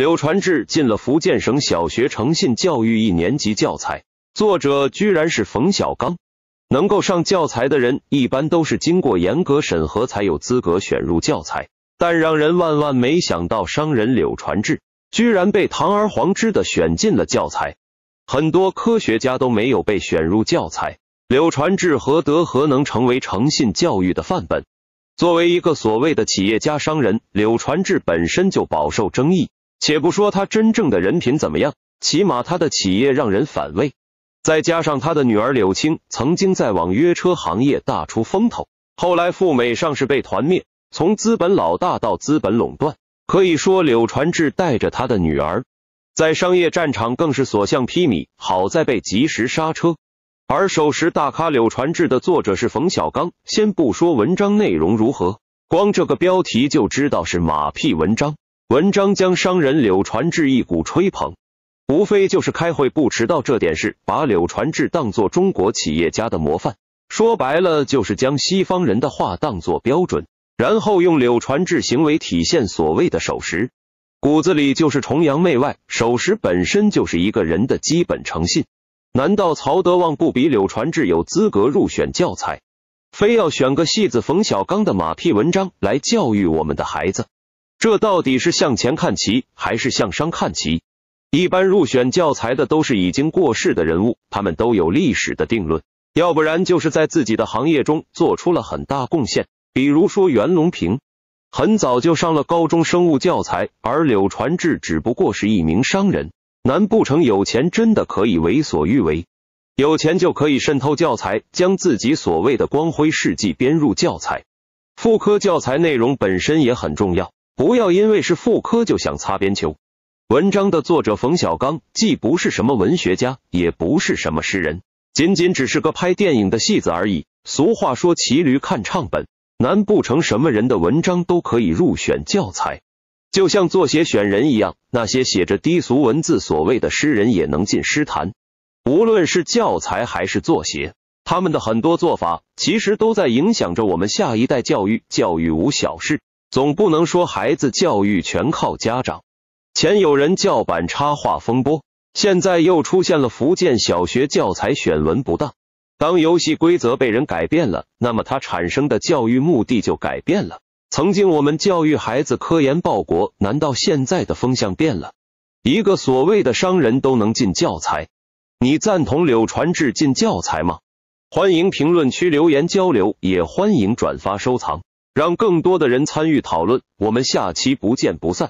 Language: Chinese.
柳传志进了福建省小学诚信教育一年级教材，作者居然是冯小刚。能够上教材的人，一般都是经过严格审核才有资格选入教材。但让人万万没想到，商人柳传志居然被堂而皇之的选进了教材。很多科学家都没有被选入教材。柳传志何德何能成为诚信教育的范本？作为一个所谓的企业家商人，柳传志本身就饱受争议。且不说他真正的人品怎么样，起码他的企业让人反胃。再加上他的女儿柳青曾经在网约车行业大出风头，后来赴美上市被团灭，从资本老大到资本垄断，可以说柳传志带着他的女儿，在商业战场更是所向披靡。好在被及时刹车。而守时大咖柳传志的作者是冯小刚，先不说文章内容如何，光这个标题就知道是马屁文章。文章将商人柳传志一股吹捧，无非就是开会不迟到这点事，把柳传志当作中国企业家的模范。说白了，就是将西方人的话当作标准，然后用柳传志行为体现所谓的守时。骨子里就是崇洋媚外。守时本身就是一个人的基本诚信。难道曹德旺不比柳传志有资格入选教材？非要选个戏子冯小刚的马屁文章来教育我们的孩子？这到底是向前看齐还是向商看齐？一般入选教材的都是已经过世的人物，他们都有历史的定论，要不然就是在自己的行业中做出了很大贡献。比如说袁隆平，很早就上了高中生物教材，而柳传志只不过是一名商人。难不成有钱真的可以为所欲为？有钱就可以渗透教材，将自己所谓的光辉事迹编入教材？副科教材内容本身也很重要。不要因为是副科就想擦边球。文章的作者冯小刚既不是什么文学家，也不是什么诗人，仅仅只是个拍电影的戏子而已。俗话说“骑驴看唱本”，难不成什么人的文章都可以入选教材？就像作协选人一样，那些写着低俗文字所谓的诗人也能进诗坛？无论是教材还是作协，他们的很多做法其实都在影响着我们下一代教育。教育无小事。总不能说孩子教育全靠家长。前有人叫板插画风波，现在又出现了福建小学教材选文不当。当游戏规则被人改变了，那么它产生的教育目的就改变了。曾经我们教育孩子科研报国，难道现在的风向变了？一个所谓的商人都能进教材，你赞同柳传志进教材吗？欢迎评论区留言交流，也欢迎转发收藏。让更多的人参与讨论，我们下期不见不散。